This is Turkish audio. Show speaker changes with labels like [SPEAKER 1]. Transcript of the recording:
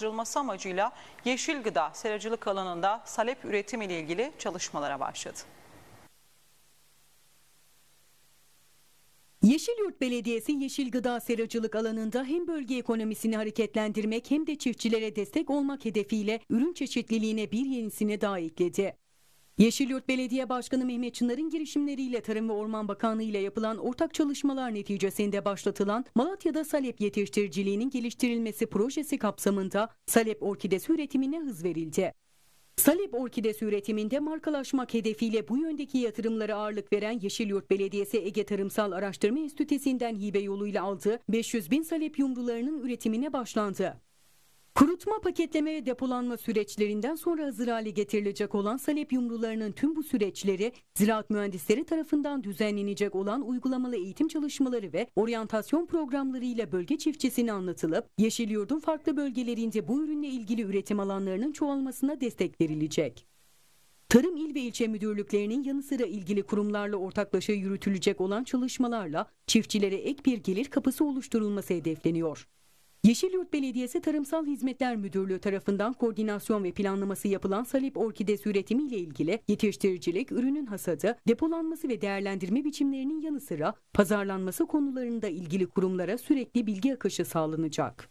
[SPEAKER 1] çalıştırılması amacıyla yeşil gıda seracılık alanında salep üretimi ile ilgili çalışmalara başladı. Yeşilyurt Belediyesi yeşil gıda seracılık alanında hem bölge ekonomisini hareketlendirmek hem de çiftçilere destek olmak hedefiyle ürün çeşitliliğine bir yenisini daha ekledi. Yeşilyurt Belediye Başkanı Mehmet Çınar'ın girişimleriyle Tarım ve Orman Bakanlığı ile yapılan ortak çalışmalar neticesinde başlatılan Malatya'da salep yetiştiriciliğinin geliştirilmesi projesi kapsamında salep orkidesi üretimine hız verildi. Salep orkidesi üretiminde markalaşmak hedefiyle bu yöndeki yatırımlara ağırlık veren Yeşilyurt Belediyesi Ege Tarımsal Araştırma Enstitüsü'nden hibe yoluyla aldığı 500 bin salep yumrularının üretimine başlandı. Kurutma, paketleme ve depolanma süreçlerinden sonra hazır hale getirilecek olan salep yumrularının tüm bu süreçleri ziraat mühendisleri tarafından düzenlenecek olan uygulamalı eğitim çalışmaları ve oryantasyon programlarıyla bölge çiftçisine anlatılıp yeşil yurdun farklı bölgelerinde bu ürünle ilgili üretim alanlarının çoğalmasına destek verilecek. Tarım il ve ilçe müdürlüklerinin yanı sıra ilgili kurumlarla ortaklaşa yürütülecek olan çalışmalarla çiftçilere ek bir gelir kapısı oluşturulması hedefleniyor. Yeşilyurt Belediyesi Tarımsal Hizmetler Müdürlüğü tarafından koordinasyon ve planlaması yapılan salip orkidesi üretimiyle ilgili yetiştiricilik, ürünün hasadı, depolanması ve değerlendirme biçimlerinin yanı sıra pazarlanması konularında ilgili kurumlara sürekli bilgi akışı sağlanacak.